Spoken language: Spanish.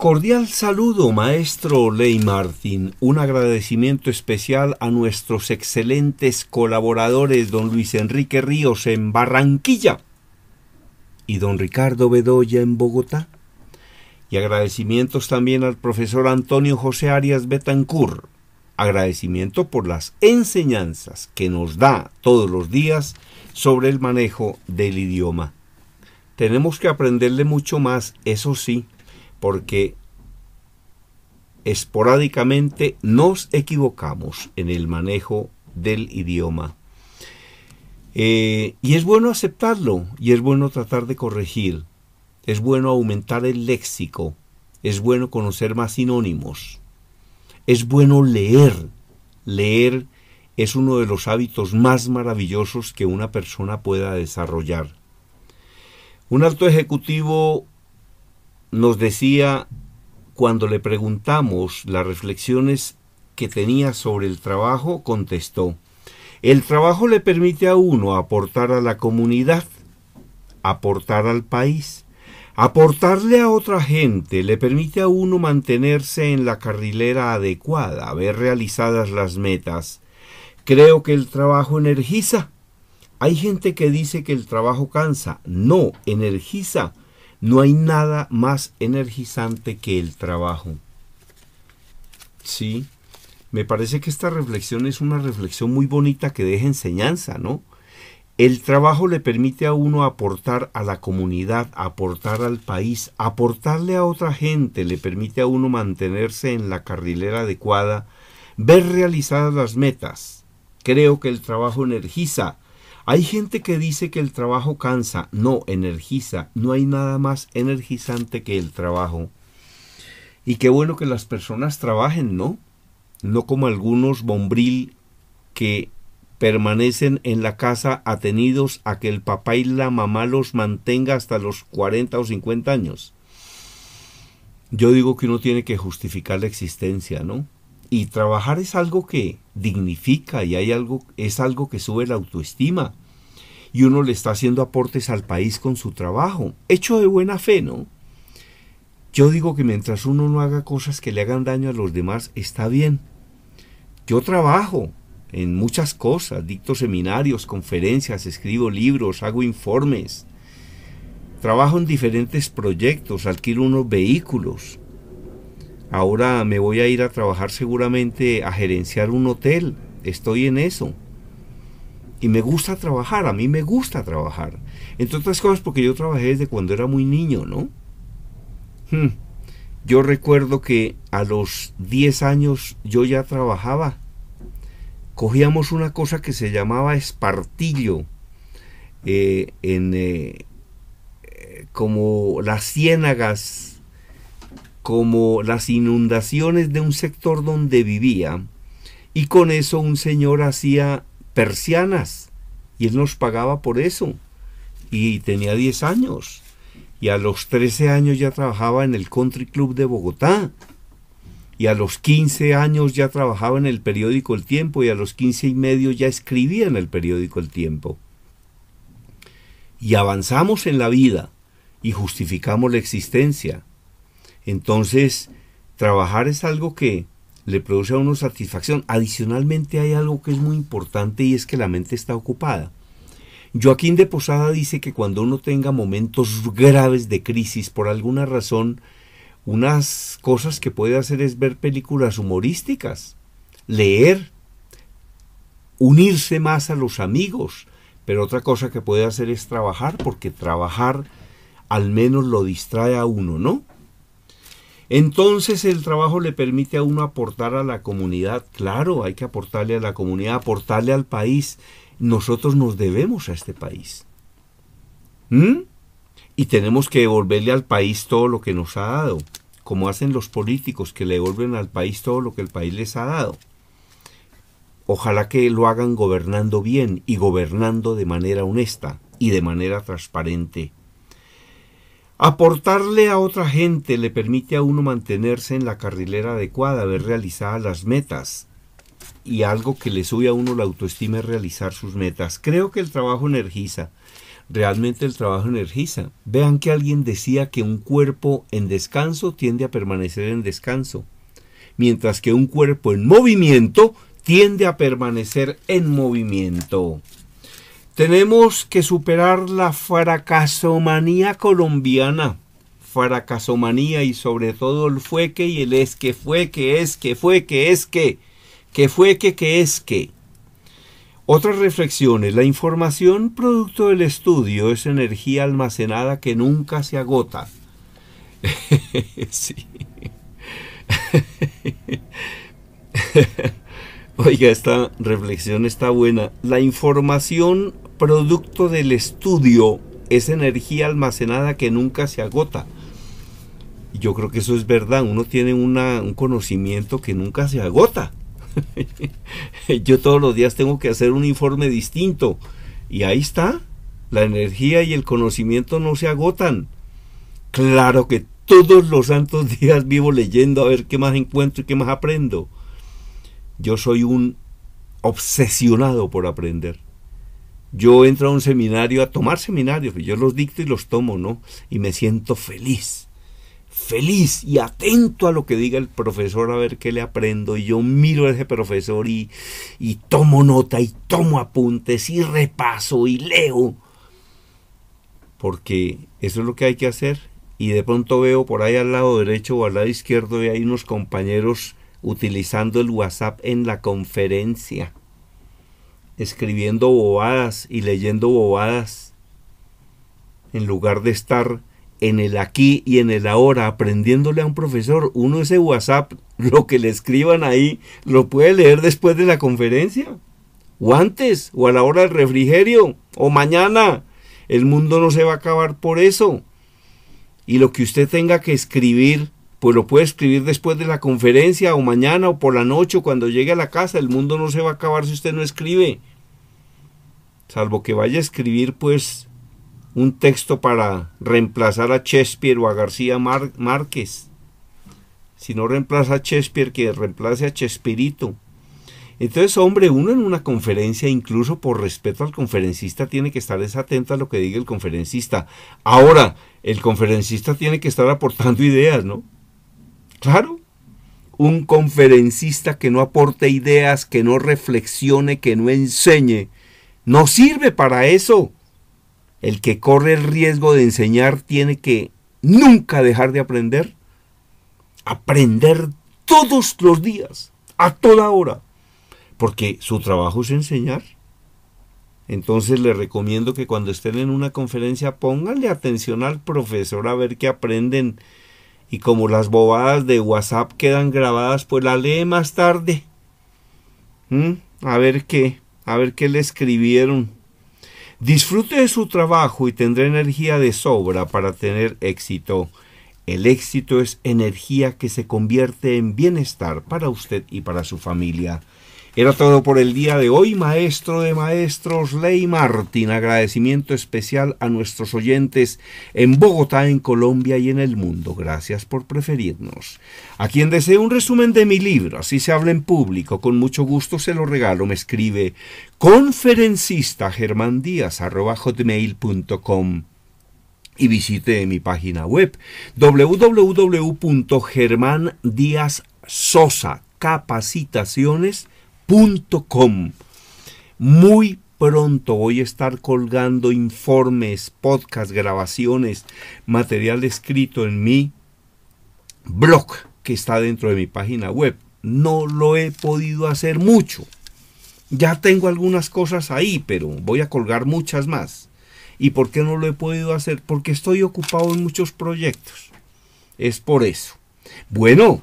Cordial saludo, maestro Ley Martín. Un agradecimiento especial a nuestros excelentes colaboradores, don Luis Enrique Ríos en Barranquilla y don Ricardo Bedoya en Bogotá. Y agradecimientos también al profesor Antonio José Arias Betancur. Agradecimiento por las enseñanzas que nos da todos los días sobre el manejo del idioma. Tenemos que aprenderle mucho más, eso sí, porque esporádicamente nos equivocamos en el manejo del idioma. Eh, y es bueno aceptarlo, y es bueno tratar de corregir, es bueno aumentar el léxico, es bueno conocer más sinónimos, es bueno leer. Leer es uno de los hábitos más maravillosos que una persona pueda desarrollar. Un alto ejecutivo nos decía cuando le preguntamos las reflexiones que tenía sobre el trabajo, contestó, el trabajo le permite a uno aportar a la comunidad, aportar al país, aportarle a otra gente, le permite a uno mantenerse en la carrilera adecuada, ver realizadas las metas. Creo que el trabajo energiza. Hay gente que dice que el trabajo cansa. No, energiza no hay nada más energizante que el trabajo. Sí, me parece que esta reflexión es una reflexión muy bonita que deja enseñanza, ¿no? El trabajo le permite a uno aportar a la comunidad, aportar al país, aportarle a otra gente, le permite a uno mantenerse en la carrilera adecuada, ver realizadas las metas. Creo que el trabajo energiza, hay gente que dice que el trabajo cansa, no, energiza, no hay nada más energizante que el trabajo. Y qué bueno que las personas trabajen, ¿no? No como algunos bombril que permanecen en la casa atenidos a que el papá y la mamá los mantenga hasta los 40 o 50 años. Yo digo que uno tiene que justificar la existencia, ¿no? Y trabajar es algo que dignifica y hay algo, es algo que sube la autoestima y uno le está haciendo aportes al país con su trabajo. Hecho de buena fe, ¿no? Yo digo que mientras uno no haga cosas que le hagan daño a los demás, está bien. Yo trabajo en muchas cosas, dicto seminarios, conferencias, escribo libros, hago informes, trabajo en diferentes proyectos, alquilo unos vehículos. Ahora me voy a ir a trabajar seguramente a gerenciar un hotel, estoy en eso y me gusta trabajar, a mí me gusta trabajar. Entre otras cosas porque yo trabajé desde cuando era muy niño, ¿no? Hmm. Yo recuerdo que a los 10 años yo ya trabajaba. Cogíamos una cosa que se llamaba espartillo, eh, en, eh, eh, como las ciénagas, como las inundaciones de un sector donde vivía. Y con eso un señor hacía persianas y él nos pagaba por eso. Y tenía 10 años. Y a los 13 años ya trabajaba en el Country Club de Bogotá. Y a los 15 años ya trabajaba en el periódico El Tiempo y a los 15 y medio ya escribía en el periódico El Tiempo. Y avanzamos en la vida y justificamos la existencia. Entonces, trabajar es algo que le produce a uno satisfacción. Adicionalmente hay algo que es muy importante y es que la mente está ocupada. Joaquín de Posada dice que cuando uno tenga momentos graves de crisis por alguna razón, unas cosas que puede hacer es ver películas humorísticas, leer, unirse más a los amigos, pero otra cosa que puede hacer es trabajar, porque trabajar al menos lo distrae a uno, ¿no? Entonces el trabajo le permite a uno aportar a la comunidad. Claro, hay que aportarle a la comunidad, aportarle al país. Nosotros nos debemos a este país. ¿Mm? Y tenemos que devolverle al país todo lo que nos ha dado, como hacen los políticos que le devuelven al país todo lo que el país les ha dado. Ojalá que lo hagan gobernando bien y gobernando de manera honesta y de manera transparente. Aportarle a otra gente le permite a uno mantenerse en la carrilera adecuada, ver realizadas las metas. Y algo que le sube a uno la autoestima es realizar sus metas. Creo que el trabajo energiza. Realmente el trabajo energiza. Vean que alguien decía que un cuerpo en descanso tiende a permanecer en descanso, mientras que un cuerpo en movimiento tiende a permanecer en movimiento. Tenemos que superar la fracasomanía colombiana. Fracasomanía y sobre todo el fueque y el es que fue que es que fue que es que que fue que que es que. Otras reflexiones. La información producto del estudio es energía almacenada que nunca se agota. sí. Oiga, esta reflexión está buena. La información producto del estudio es energía almacenada que nunca se agota. Yo creo que eso es verdad. Uno tiene un conocimiento que nunca se agota. Yo todos los días tengo que hacer un informe distinto. Y ahí está. La energía y el conocimiento no se agotan. Claro que todos los santos días vivo leyendo a ver qué más encuentro y qué más aprendo. Yo soy un obsesionado por aprender. Yo entro a un seminario a tomar seminarios, yo los dicto y los tomo, ¿no? Y me siento feliz, feliz y atento a lo que diga el profesor a ver qué le aprendo. Y yo miro a ese profesor y, y tomo nota y tomo apuntes y repaso y leo. Porque eso es lo que hay que hacer. Y de pronto veo por ahí al lado derecho o al lado izquierdo y hay unos compañeros utilizando el WhatsApp en la conferencia, escribiendo bobadas y leyendo bobadas, en lugar de estar en el aquí y en el ahora, aprendiéndole a un profesor, uno ese WhatsApp, lo que le escriban ahí, lo puede leer después de la conferencia, o antes, o a la hora del refrigerio, o mañana. El mundo no se va a acabar por eso. Y lo que usted tenga que escribir pues lo puede escribir después de la conferencia o mañana o por la noche o cuando llegue a la casa. El mundo no se va a acabar si usted no escribe. Salvo que vaya a escribir pues un texto para reemplazar a Shakespeare o a García Márquez. Si no reemplaza a Shakespeare, que reemplace a Chespirito. Entonces, hombre, uno en una conferencia, incluso por respeto al conferencista, tiene que estar atento a lo que diga el conferencista. Ahora, el conferencista tiene que estar aportando ideas, ¿no? Claro, un conferencista que no aporte ideas, que no reflexione, que no enseñe, no sirve para eso. El que corre el riesgo de enseñar tiene que nunca dejar de aprender. Aprender todos los días, a toda hora, porque su trabajo es enseñar. Entonces le recomiendo que cuando estén en una conferencia pónganle atención al profesor a ver qué aprenden y como las bobadas de WhatsApp quedan grabadas, pues la lee más tarde. ¿Mm? A ver qué, a ver qué le escribieron. Disfrute de su trabajo y tendrá energía de sobra para tener éxito. El éxito es energía que se convierte en bienestar para usted y para su familia. Era todo por el día de hoy, maestro de maestros Ley Martín. Agradecimiento especial a nuestros oyentes en Bogotá, en Colombia y en el mundo. Gracias por preferirnos. A quien desee un resumen de mi libro, así se habla en público, con mucho gusto se lo regalo. Me escribe conferencista díaz y visite mi página web www.germandiazsosa muy pronto voy a estar colgando informes, podcasts, grabaciones, material escrito en mi blog que está dentro de mi página web. No lo he podido hacer mucho. Ya tengo algunas cosas ahí, pero voy a colgar muchas más. ¿Y por qué no lo he podido hacer? Porque estoy ocupado en muchos proyectos. Es por eso. Bueno,